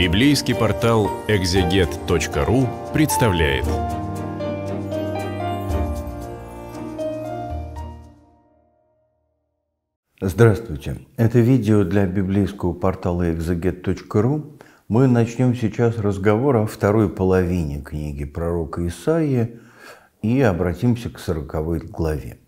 Библейский портал экзегет.ру представляет. Здравствуйте! Это видео для библейского портала экзегет.ру. Мы начнем сейчас разговор о второй половине книги пророка Исаии и обратимся к сороковой главе.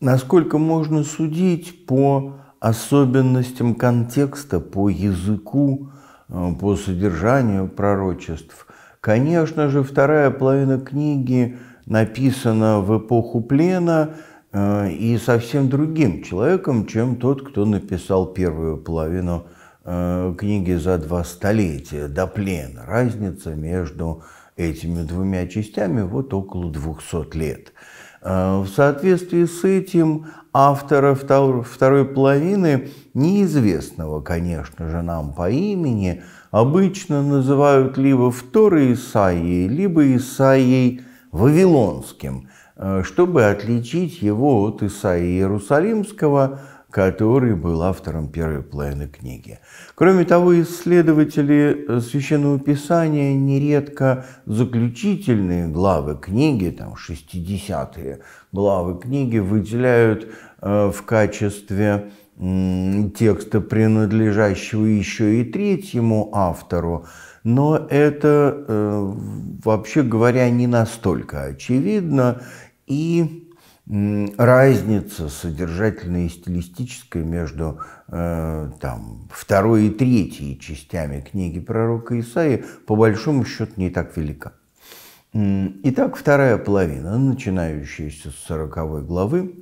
Насколько можно судить по особенностям контекста по языку, э, по содержанию пророчеств. Конечно же, вторая половина книги написана в эпоху плена э, и совсем другим человеком, чем тот, кто написал первую половину э, книги за два столетия до плена. Разница между этими двумя частями вот около 200 лет. В соответствии с этим автора второй половины, неизвестного, конечно же, нам по имени, обычно называют либо второй Исаией, либо Исаией Вавилонским, э, чтобы отличить его от Исаии Иерусалимского, который был автором первой половины книги. Кроме того, исследователи э, Священного Писания нередко заключительные главы книги, там 60-е главы книги, выделяют э, в качестве текста, принадлежащего еще и третьему автору, но это, э, вообще говоря, не настолько очевидно, и разница содержательная и стилистическая между э, там, второй и третьей частями книги пророка Исаи по большому счету не так велика. Итак, вторая половина, начинающаяся с 40 главы,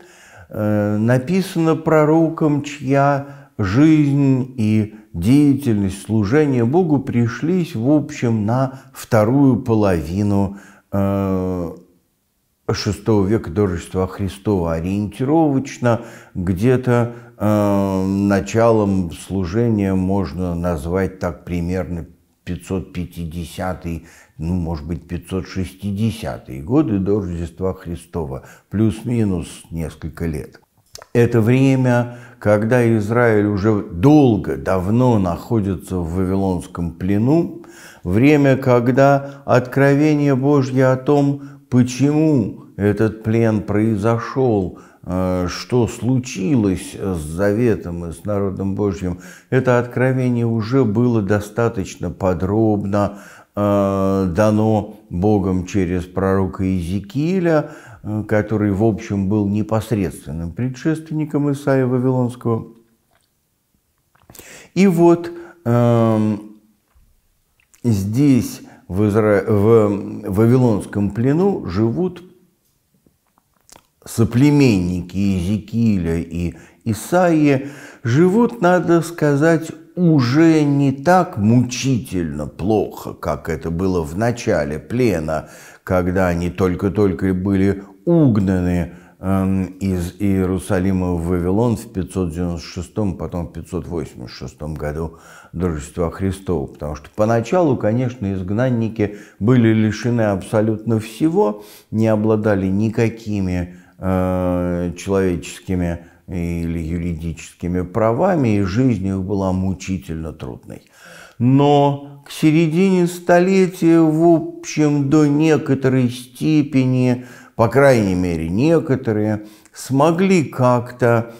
э, написана пророком, чья жизнь и деятельность служения Богу пришлись, в общем, на вторую половину э, VI века до Рождества Христова, ориентировочно где-то э, началом служения можно назвать так примерно 550 ну, может быть, 560-е годы до Рождества Христова, плюс-минус несколько лет. Это время, когда Израиль уже долго, давно находится в Вавилонском плену, время, когда откровение Божье о том, почему этот плен произошел, э, что случилось с Заветом и с народом Божьим, это откровение уже было достаточно подробно э, дано Богом через пророка Иезекииля, э, который, в общем, был непосредственным предшественником Исаия Вавилонского. И вот э, здесь в, Изра... в Вавилонском плену живут соплеменники Иезекииля и Исаии, живут, надо сказать, уже не так мучительно плохо, как это было в начале плена, когда они только-только были угнаны Эм, из Иерусалима в Вавилон в 596, потом в 586 году до Рождества Христова. Потому что поначалу, конечно, изгнанники были лишены абсолютно всего, не обладали никакими э, человеческими или юридическими правами, и жизнь их была мучительно трудной. Но к середине столетия, в общем, до некоторой степени по крайней мере некоторые, смогли как-то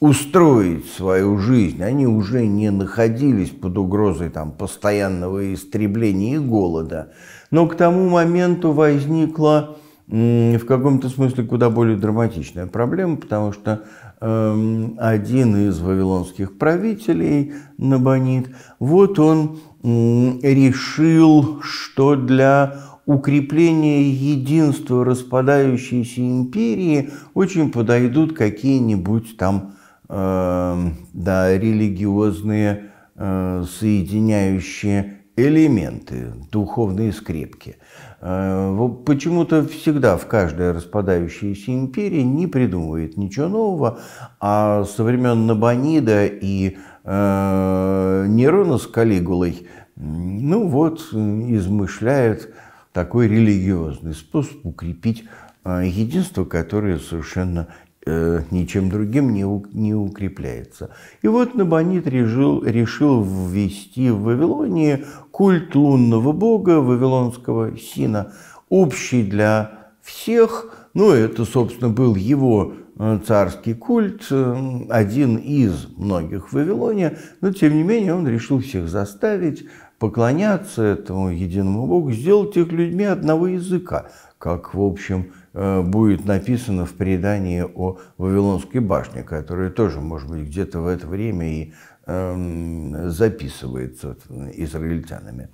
устроить свою жизнь. Они уже не находились под угрозой там, постоянного истребления и голода. Но к тому моменту возникла в каком-то смысле куда более драматичная проблема, потому что эм, один из вавилонских правителей, Набонит, вот он решил, что для укрепление единства распадающейся империи очень подойдут какие-нибудь там э, да, религиозные э, соединяющие элементы, духовные скрепки. Э, Почему-то всегда в каждой распадающейся империи не придумывает ничего нового, а со времен Набонида и э, Нерона с Калигулой ну вот, э, измышляют такой религиозный способ укрепить а, единство, которое совершенно э, ничем другим не, укрепляется. И вот Набонид решил, решил ввести в Вавилонии культ лунного бога, вавилонского Сина, общий для всех. Ну, это, собственно, был его э, царский культ, э, один из многих в Вавилоне, но, тем не менее, он решил всех заставить поклоняться этому единому Богу, сделать их людьми одного языка, как, в общем, э, будет написано в предании о Вавилонской башне, которая тоже, может быть, где-то в это время и эм, записывается израильтянами.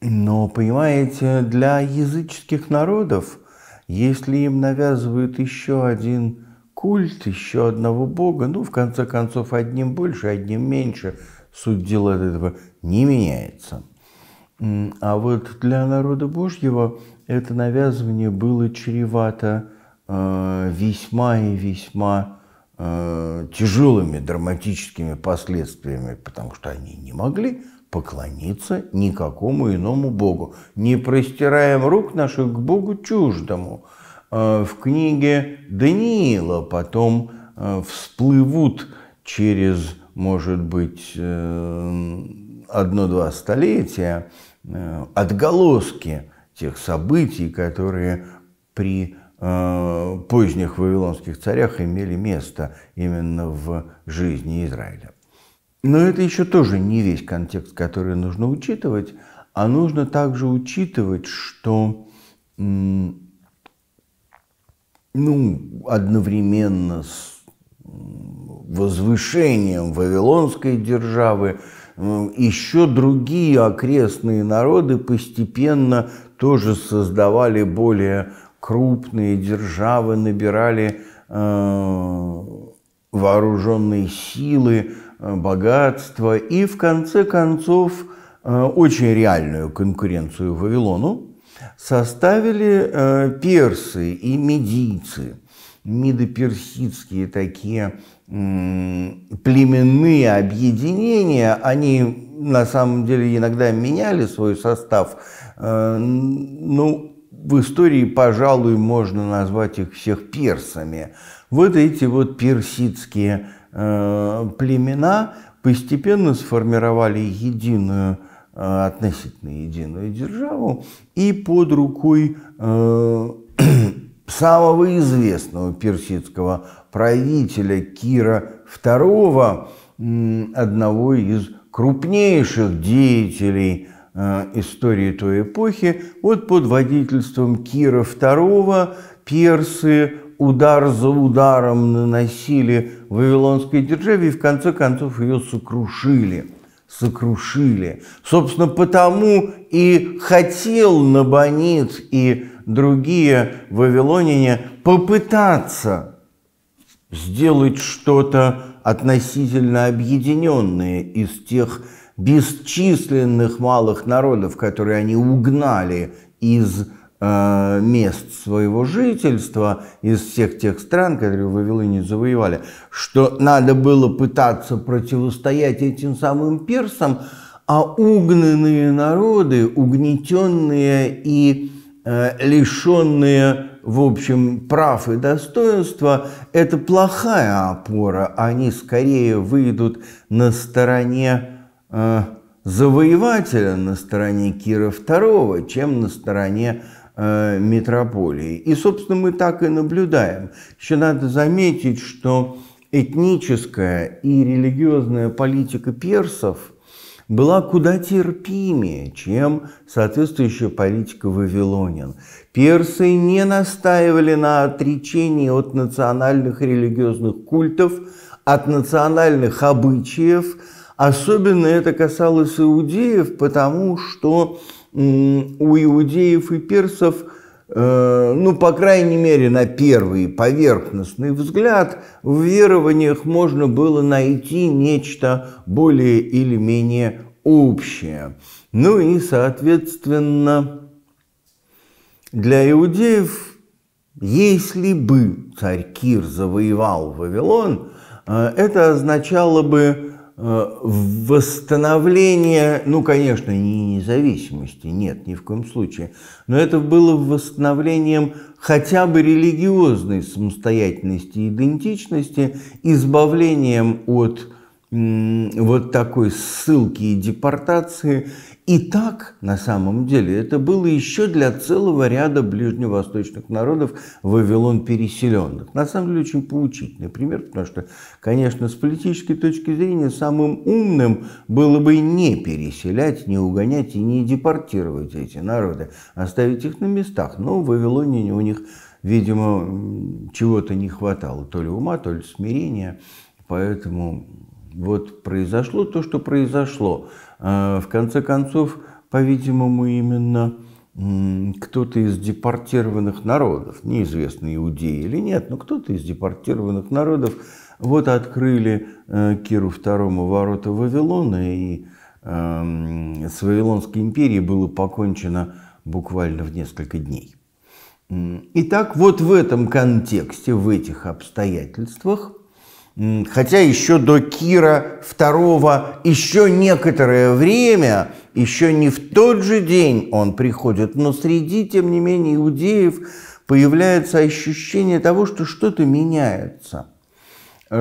Но, понимаете, для языческих народов, если им навязывают еще один культ еще одного бога, ну, в конце концов, одним больше, одним меньше, суть дела от этого не меняется. А вот для народа Божьего это навязывание было чревато э, весьма и весьма э, тяжелыми драматическими последствиями, потому что они не могли поклониться никакому иному Богу. Не простираем рук наших к Богу чуждому – Э, в книге Даниила потом э, всплывут через, может быть, э, одно-два столетия отголоски тех событий, которые при поздних вавилонских царях имели место именно в жизни Израиля. Но это еще тоже не весь контекст, который нужно учитывать, а нужно также учитывать, что ну, одновременно с возвышением вавилонской державы, еще другие окрестные народы постепенно тоже создавали более крупные державы, набирали э, вооруженные силы, э, богатство и в конце концов э, очень реальную конкуренцию Вавилону, составили э, персы и медийцы, мидоперсидские такие племенные объединения, они на самом деле иногда меняли свой состав. Э, ну, в истории, пожалуй, можно назвать их всех персами. Вот эти вот персидские э, племена постепенно сформировали единую Э, относительно единую державу, и под рукой э, самого известного персидского правителя Кира II, одного из крупнейших деятелей э, истории той эпохи, вот под водительством Кира II персы удар за ударом наносили Вавилонской державе и в конце концов ее сокрушили – сокрушили. Собственно, потому и хотел Набонид и другие вавилоняне попытаться сделать что-то относительно объединенное из тех бесчисленных малых народов, которые они угнали из Э, мест своего жительства из всех тех стран, которые Вавилоне завоевали, что надо было пытаться противостоять этим самым персам, а угнанные народы, угнетенные и э, лишенные, в общем, прав и достоинства, это плохая опора. Они скорее выйдут на стороне э, завоевателя, на стороне Кира II, чем на стороне Э, метрополии. И, собственно, мы так и наблюдаем. Еще надо заметить, что этническая и религиозная политика персов была куда терпимее, чем соответствующая политика вавилонин. Персы не настаивали на отречении от национальных религиозных культов, от национальных обычаев. Особенно это касалось иудеев, потому что у иудеев и персов, э, ну, по крайней мере, на первый поверхностный взгляд, в верованиях можно было найти нечто более или менее общее. Ну и, соответственно, для иудеев, если бы царь Кир завоевал Вавилон, э, это означало бы Э, восстановление, ну, конечно, не независимости, нет, ни в коем случае, но это было восстановлением хотя бы религиозной самостоятельности идентичности, избавлением от вот такой ссылки и депортации. И так, на самом деле, это было еще для целого ряда ближневосточных народов Вавилон переселенных. На самом деле, очень поучительный пример, потому что, конечно, с политической точки зрения, самым умным было бы не переселять, не угонять и не депортировать эти народы, а оставить их на местах. Но в Вавилоне у них, видимо, чего-то не хватало, то ли ума, то ли смирения, поэтому вот произошло то, что произошло. Э, в конце концов, по-видимому, именно кто-то из депортированных народов, неизвестно, иудеи или нет, но кто-то из депортированных народов, вот открыли э, Киру II ворота Вавилона, и эм, с Вавилонской империей было покончено буквально в несколько дней. Итак, вот в этом контексте, в этих обстоятельствах хотя еще до Кира II еще некоторое время, еще не в тот же день он приходит, но среди, тем не менее, иудеев появляется ощущение того, что что-то меняется,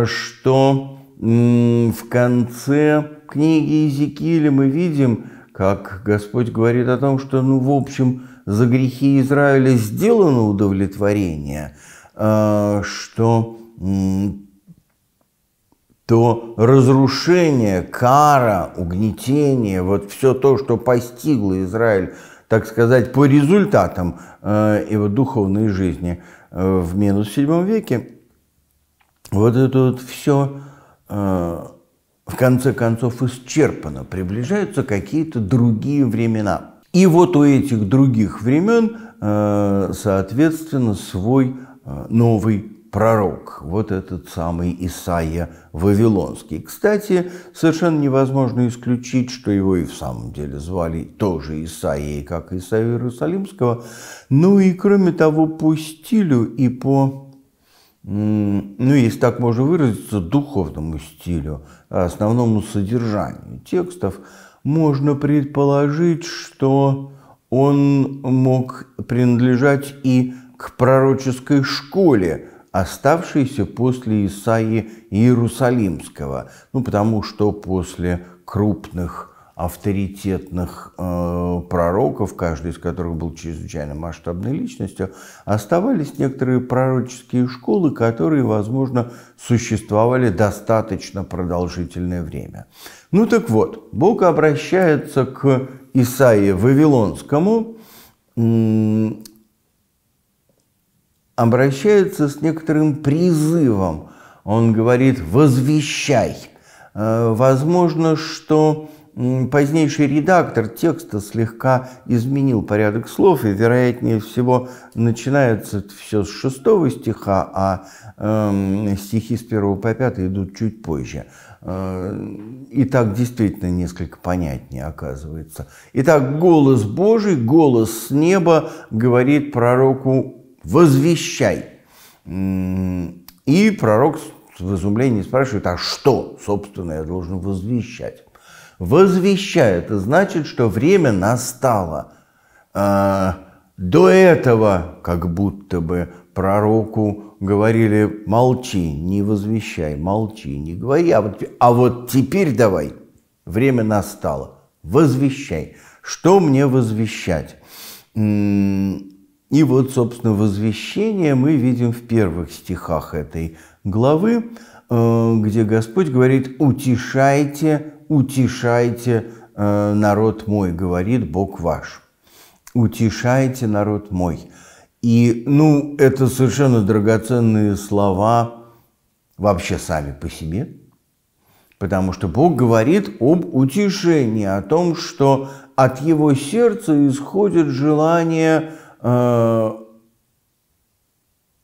что в конце книги Иезекииля мы видим, как Господь говорит о том, что, ну, в общем, за грехи Израиля сделано удовлетворение, а, что то разрушение, кара, угнетение, вот все то, что постигло Израиль, так сказать, по результатам э, его духовной жизни э, в минус седьмом веке, вот это вот все э, в конце концов исчерпано, приближаются какие-то другие времена. И вот у этих других времен, соответственно, свой новый пророк, вот этот самый Исаия Вавилонский. Кстати, совершенно невозможно исключить, что его и в самом деле звали тоже Исаией, как Исаия Иерусалимского. Ну и кроме того, по стилю и по ну, если так можно выразиться, духовному стилю, основному содержанию текстов, можно предположить, что он мог принадлежать и к пророческой школе оставшийся после Исаии Иерусалимского, ну потому что после крупных авторитетных э, пророков, каждый из которых был чрезвычайно масштабной личностью, оставались некоторые пророческие школы, которые, возможно, существовали достаточно продолжительное время. Ну так вот, Бог обращается к Исаии Вавилонскому, обращаются с некоторым призывом. Он говорит «возвещай». Э, возможно, что позднейший редактор текста слегка изменил порядок слов, и, вероятнее всего, начинается все с шестого стиха, а э, стихи с первого по пятый идут чуть позже. Э, и так действительно несколько понятнее оказывается. Итак, голос Божий, голос с неба говорит пророку возвещай. И пророк в изумлении спрашивает, а что, собственно, я должен возвещать? Возвещай, это значит, что время настало. А, до этого, как будто бы, пророку говорили, молчи, не возвещай, молчи, не говори, а вот, а вот теперь давай, время настало, возвещай. Что мне возвещать? И вот, собственно, возвещение мы видим в первых стихах этой главы, э, где Господь говорит «Утешайте, утешайте э, народ мой», говорит Бог ваш. «Утешайте народ мой». И, ну, это совершенно драгоценные слова вообще сами по себе, потому что Бог говорит об утешении, о том, что от его сердца исходит желание – Э,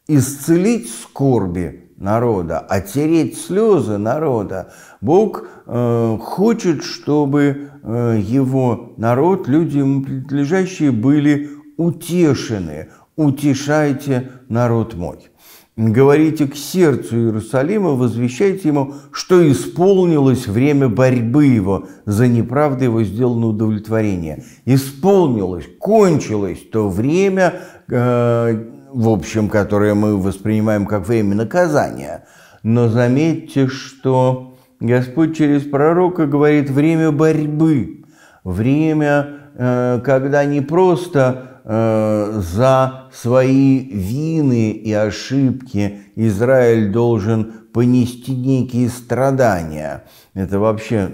исцелить скорби народа, оттереть слезы народа. Бог э, хочет, чтобы э, его народ, люди ему принадлежащие, были утешены. «Утешайте народ мой» говорите к сердцу Иерусалима, возвещайте ему, что исполнилось время борьбы его за неправду его сделанное удовлетворение. Исполнилось, кончилось то время, э, в общем, которое мы воспринимаем как время наказания. Но заметьте, что Господь через пророка говорит время борьбы, время, э, когда не просто Э, за свои вины и ошибки Израиль должен понести некие страдания. Это вообще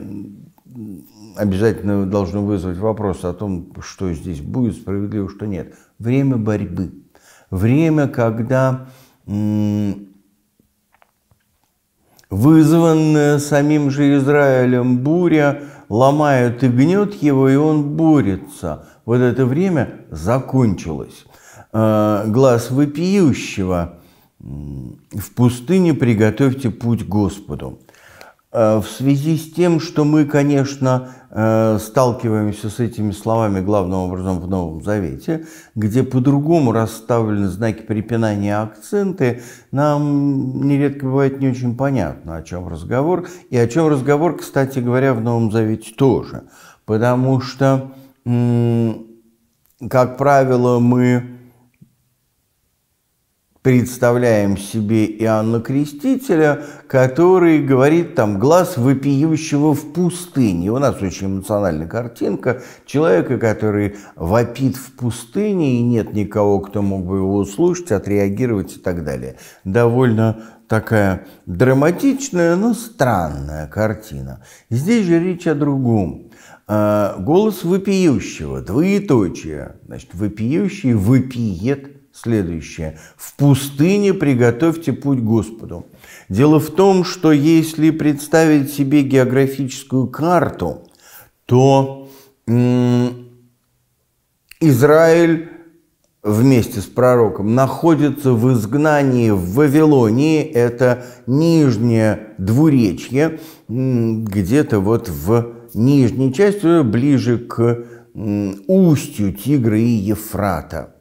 обязательно должно вызвать вопрос о том, что здесь будет справедливо, что нет. Время борьбы. Время, когда вызванная самим же Израилем буря ломает и гнет его, и он борется вот это время закончилось. Э, глаз вопиющего «В пустыне приготовьте путь Господу». Э, в связи с тем, что мы, конечно, э, сталкиваемся с этими словами главным образом в Новом Завете, где по-другому расставлены знаки препинания акценты, нам нередко бывает не очень понятно, о чем разговор. И о чем разговор, кстати говоря, в Новом Завете тоже. Потому что как правило, мы представляем себе Иоанна Крестителя, который говорит там «глаз вопиющего в пустыне». У нас очень эмоциональная картинка человека, который вопит в пустыне, и нет никого, кто мог бы его услышать, отреагировать и так далее. Довольно такая драматичная, но странная картина. Здесь же речь о другом – Э, голос вопиющего, двоеточие. Значит, вопиющий вопиет следующее. В пустыне приготовьте путь Господу. Дело в том, что если представить себе географическую карту, то Израиль вместе с пророком находится в изгнании в Вавилонии, это нижнее двуречье, где-то вот в нижней частью, ближе к устью Тигра и Ефрата.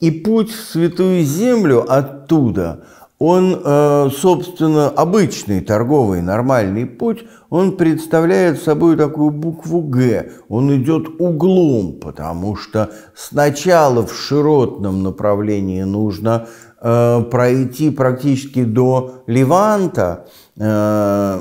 И путь в Святую Землю оттуда, он, э, собственно, обычный торговый нормальный путь, он представляет собой такую букву «Г». Он идет углом, потому что сначала в широтном направлении нужно э, пройти практически до Леванта, э,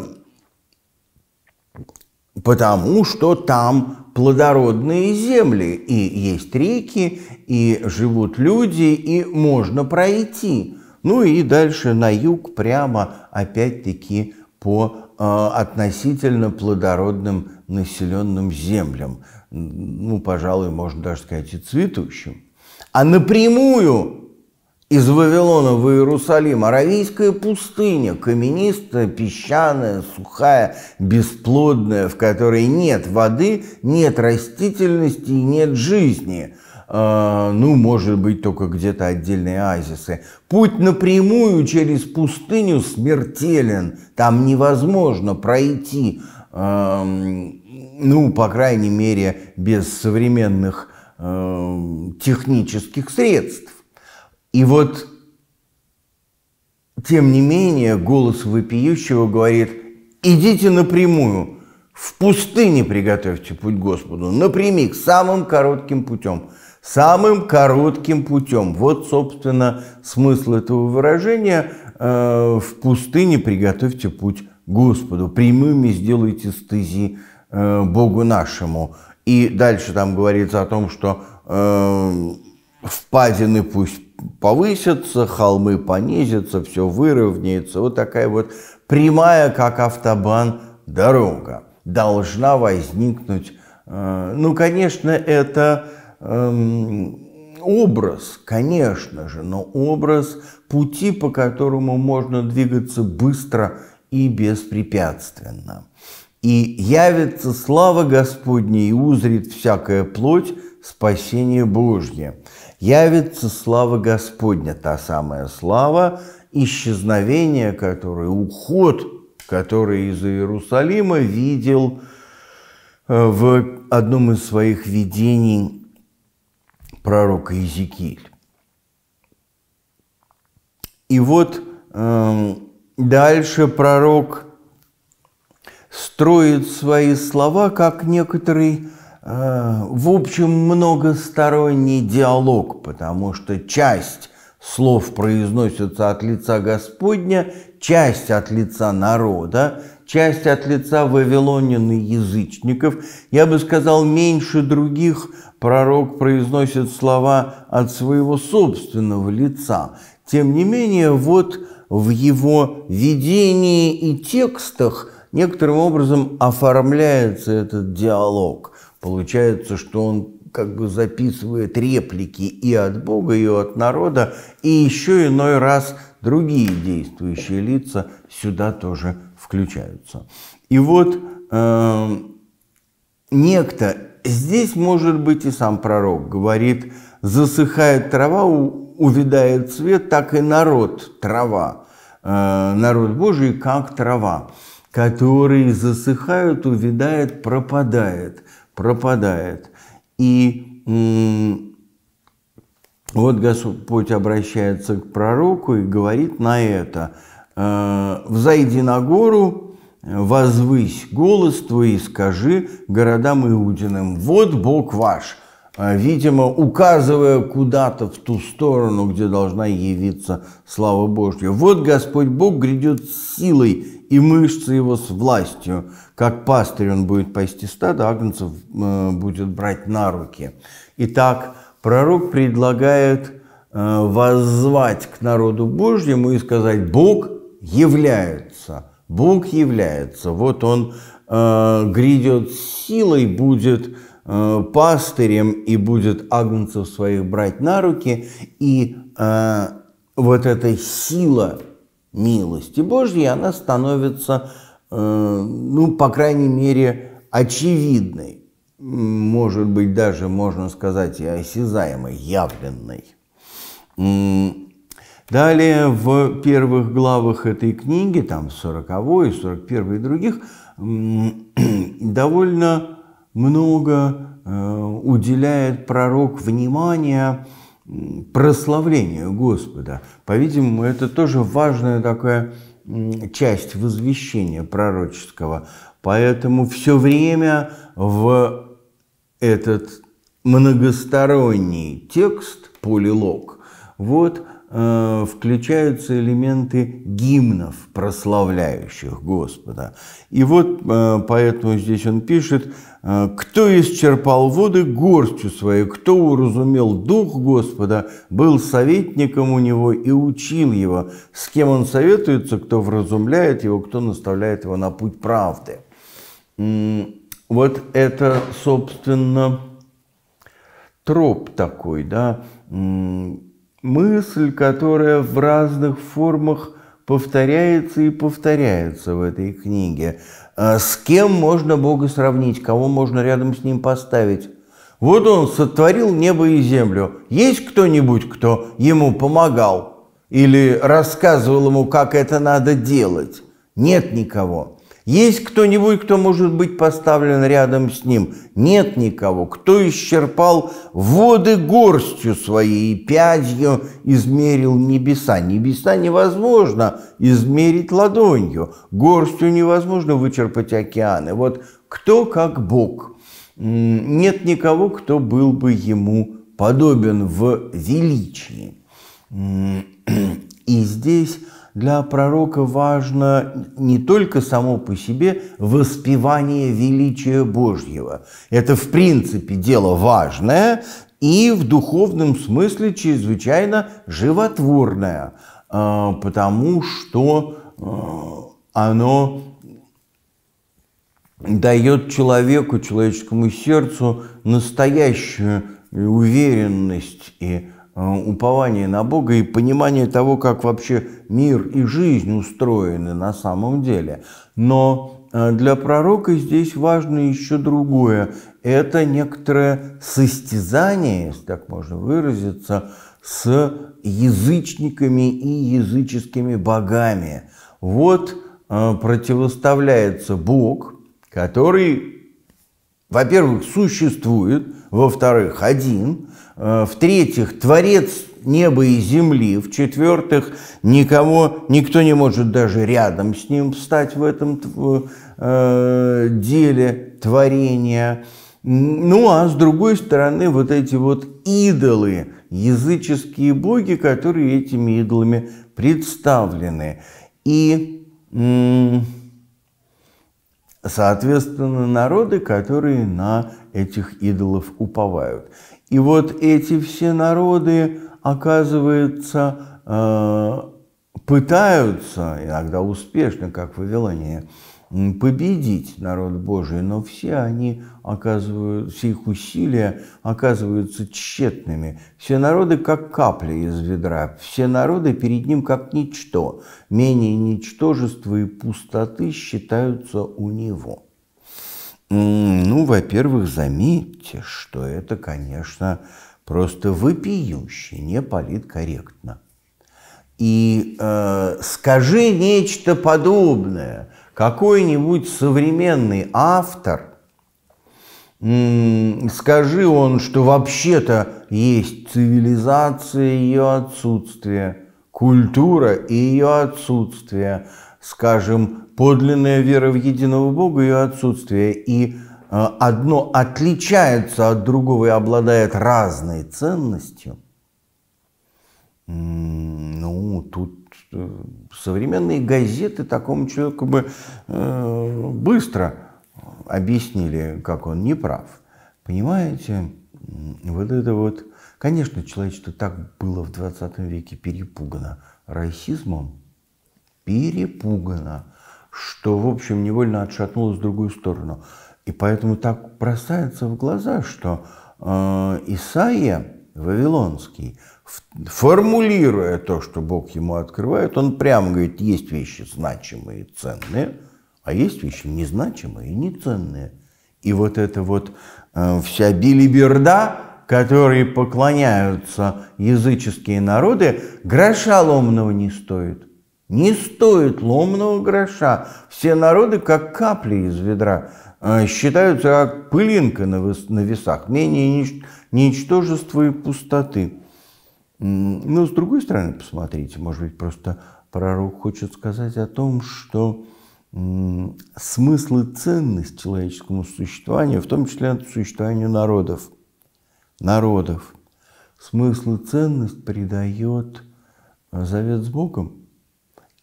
потому что там плодородные земли, и есть реки, и живут люди, и можно пройти. Ну и дальше на юг прямо опять-таки по э, относительно плодородным населенным землям. Ну, пожалуй, можно даже сказать и цветущим. А напрямую из Вавилона в Иерусалим Аравийская пустыня, каменистая, песчаная, сухая, бесплодная, в которой нет воды, нет растительности и нет жизни. А, ну, может быть, только где-то отдельные оазисы. Путь напрямую через пустыню смертелен. Там невозможно пройти, ну, по крайней мере, без современных технических средств. И вот, тем не менее, голос вопиющего говорит, идите напрямую, в пустыне приготовьте путь Господу, напрямик, самым коротким путем. Самым коротким путем. Вот, собственно, смысл этого выражения э, «в пустыне приготовьте путь Господу, прямыми сделайте стези э, Богу нашему». И дальше там говорится о том, что э, впадины пусть повысятся, холмы понизятся, все выровняется. Вот такая вот прямая, как автобан, дорога должна возникнуть. Э, ну, конечно, это эм, образ, конечно же, но образ пути, по которому можно двигаться быстро и беспрепятственно. И явится слава Господня, и узрит всякая плоть спасение Божье явится слава Господня, та самая слава, исчезновение которой, уход, который из Иерусалима видел э, в одном из своих видений пророк Иезекииль. И вот э, дальше пророк строит свои слова как некоторые Э, в общем, многосторонний диалог, потому что часть слов произносится от лица Господня, часть от лица народа, часть от лица вавилонин и язычников. Я бы сказал, меньше других пророк произносит слова от своего собственного лица. Тем не менее, вот в его видении и текстах некоторым образом оформляется этот диалог. Получается, что он как бы записывает реплики и от Бога, и от народа, и еще иной раз другие действующие лица сюда тоже включаются. И вот э, некто, здесь может быть и сам пророк, говорит, засыхает трава, увидает цвет, так и народ трава, э, народ Божий как трава, который засыхает, увидает, пропадает – пропадает. И вот Господь обращается к пророку и говорит на это, «Э, «Взойди на гору, возвысь голос твой и скажи городам Иудиным, вот Бог ваш». Э, видимо, указывая куда-то в ту сторону, где должна явиться слава Божья. «Вот Господь Бог грядет силой и мышцы его с властью. Как пастырь он будет пасти стадо, агнцев э, будет брать на руки. Итак, пророк предлагает э, воззвать к народу Божьему и сказать «Бог является». Бог является. Вот он э, грядет силой, будет э, пастырем и будет агнцев своих брать на руки. И э, вот эта сила милости Божьей, она становится, э, ну, по крайней мере, очевидной. Может быть, даже можно сказать и осязаемой, явленной. Далее в первых главах этой книги, там 40 сорок 41 и других, довольно много э, уделяет пророк внимания прославлению Господа. По-видимому, это тоже важная такая часть возвещения пророческого. Поэтому все время в этот многосторонний текст, полилог, вот – Э, включаются элементы гимнов, прославляющих Господа. И вот э, поэтому здесь он пишет, э, «Кто исчерпал воды горстью своей, кто уразумел Дух Господа, был советником у Него и учил Его, с кем Он советуется, кто вразумляет Его, кто наставляет Его на путь правды». Вот это, собственно, троп такой, да, мысль, которая в разных формах повторяется и повторяется в этой книге. А с кем можно Бога сравнить, кого можно рядом с ним поставить? Вот он сотворил небо и землю. Есть кто-нибудь, кто ему помогал или рассказывал ему, как это надо делать? Нет никого. Есть кто-нибудь, кто может быть поставлен рядом с ним? Нет никого. Кто исчерпал воды горстью своей и пятью измерил небеса? Небеса невозможно измерить ладонью. Горстью невозможно вычерпать океаны. Вот кто как Бог? Нет никого, кто был бы ему подобен в величии. И здесь для пророка важно не только само по себе воспевание величия Божьего. Это, в принципе, дело важное и в духовном смысле чрезвычайно животворное, а, потому что а, оно дает человеку, человеческому сердцу настоящую уверенность и Э, упование на Бога и понимание того, как вообще мир и жизнь устроены на самом деле. Но э, для пророка здесь важно еще другое. Это некоторое состязание, если так можно выразиться, с язычниками и языческими богами. Вот э, противоставляется Бог, который, во-первых, существует, во-вторых, один – Э, в-третьих, творец неба и земли, в-четвертых, никого, никто не может даже рядом с ним встать в этом э, деле творения. Ну а с другой стороны, вот эти вот идолы, языческие боги, которые этими идолами представлены. И, соответственно, народы, которые на этих идолов уповают. И вот эти все народы, оказывается, э, пытаются, иногда успешно, как в Вавилоне, победить народ Божий, но все они оказывают, все их усилия оказываются тщетными. Все народы как капли из ведра, все народы перед ним как ничто. Менее ничтожества и пустоты считаются у него. Ну, во-первых, заметьте, что это, конечно, просто вопиюще, не политкорректно. И э, скажи нечто подобное какой-нибудь современный автор, скажи он, что вообще-то есть цивилизация и ее отсутствие, культура и ее отсутствие, скажем, подлинная вера в единого Бога и ее отсутствие. И а, одно отличается от другого и обладает разной ценностью, ну, тут э, современные газеты такому человеку бы э, быстро объяснили, как он не прав. Понимаете, вот это вот... Конечно, человечество так было в 20 веке перепугано расизмом, перепугано – что, в общем, невольно отшатнулось в другую сторону. И поэтому так бросается в глаза, что э, Исаия Вавилонский, формулируя то, что Бог ему открывает, он прямо говорит, есть вещи значимые и ценные, а есть вещи незначимые и неценные. И вот это вот э, вся билиберда, которой поклоняются языческие народы, гроша ломного не стоит – не стоит ломного гроша. Все народы, как капли из ведра, э, считаются как пылинка на весах, менее ничтожества и пустоты. Но ну, с другой стороны, посмотрите, может быть, просто пророк хочет сказать о том, что смысл и ценность человеческому существованию, в том числе существованию народов, народов, смысл и ценность придает э, завет с Богом –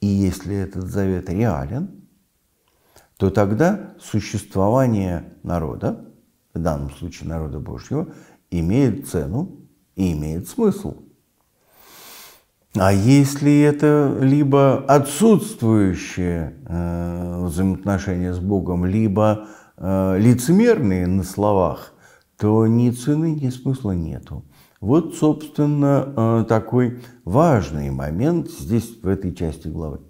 и если этот завет реален, то тогда существование народа, в данном случае народа Божьего, имеет цену и имеет смысл. А если это либо отсутствующие э, взаимоотношения с Богом, либо э, лицемерные на словах, то ни цены, ни смысла нету. Вот, собственно, э, такой важный момент здесь, в этой части главы.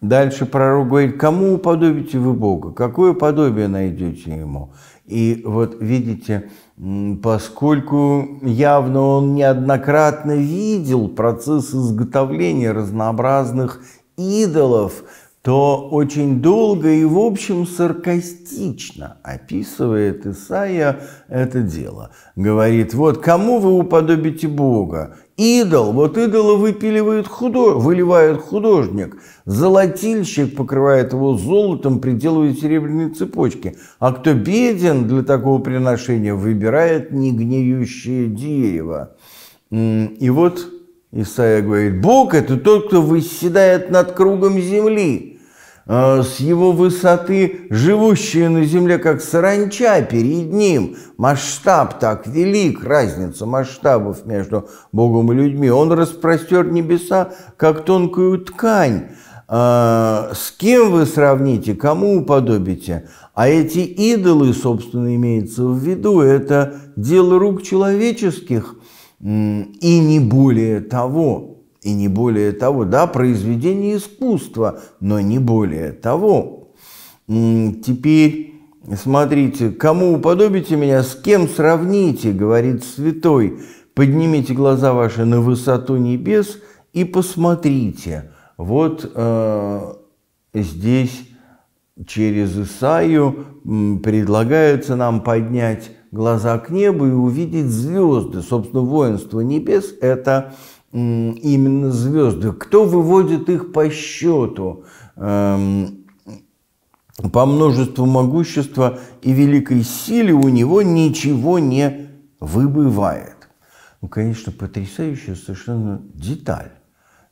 Дальше пророк говорит, кому уподобите вы Бога, какое подобие найдете ему? И вот видите, поскольку явно он неоднократно видел процесс изготовления разнообразных идолов, то очень долго и, в общем, саркастично описывает Исаия это дело. Говорит, вот кому вы уподобите Бога? Идол, вот идола выпиливает худож... выливает художник, золотильщик покрывает его золотом, приделывает серебряные цепочки. А кто беден для такого приношения, выбирает негниющее дерево. И вот Исаия говорит, Бог – это тот, кто выседает над кругом земли, а, с его высоты живущие на земле, как саранча перед ним. Масштаб так велик, разница масштабов между Богом и людьми. Он распростер небеса, как тонкую ткань. А, с кем вы сравните, кому уподобите? А эти идолы, собственно, имеется в виду, это дело рук человеческих и не более того и не более того. Да, произведение искусства, но не более того. Теперь смотрите, кому уподобите меня, с кем сравните, говорит святой, поднимите глаза ваши на высоту небес и посмотрите. Вот э, здесь через Исаию предлагается нам поднять глаза к небу и увидеть звезды. Собственно, воинство небес – это именно звезды? Кто выводит их по счету? Эм, по множеству могущества и великой силе у него ничего не выбывает. Ну, конечно, потрясающая совершенно деталь.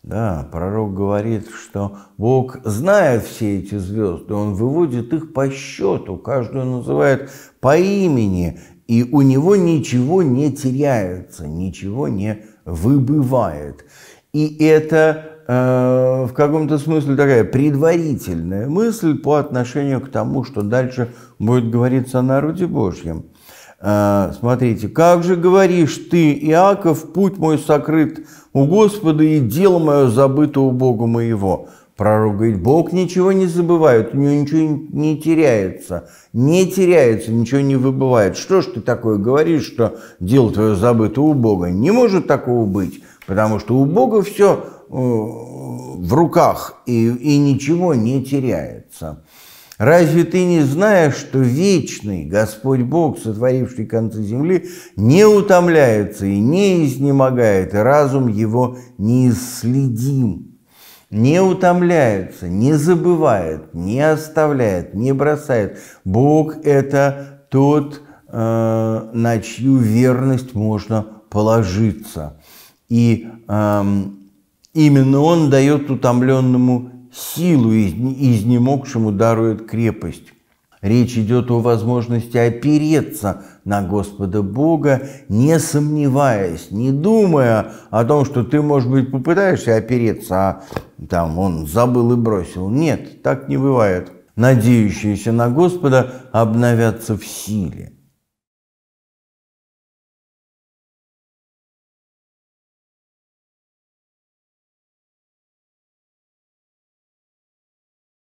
Да, пророк говорит, что Бог знает все эти звезды, он выводит их по счету, каждую называет по имени, и у него ничего не теряется, ничего не выбывает. И это э, в каком-то смысле такая предварительная мысль по отношению к тому, что дальше будет говориться о народе Божьем. Э, смотрите, как же говоришь ты, Иаков, путь мой сокрыт у Господа, и дело мое забыто у Бога моего. Пророк говорит, Бог ничего не забывает, у него ничего не теряется, не теряется, ничего не выбывает. Что ж ты такое говоришь, что дело твое забыто у Бога? Не может такого быть, потому что у Бога все э, в руках и, и ничего не теряется. Разве ты не знаешь, что вечный Господь Бог, сотворивший концы земли, не утомляется и не изнемогает, и разум его неисследим? не утомляется, не забывает, не оставляет, не бросает. Бог – это тот, э, на чью верность можно положиться. И э, именно Он дает утомленному силу, изнемогшему дарует крепость. Речь идет о возможности опереться на Господа Бога, не сомневаясь, не думая о том, что ты, может быть, попытаешься опереться, а там он забыл и бросил. Нет, так не бывает. Надеющиеся на Господа обновятся в силе.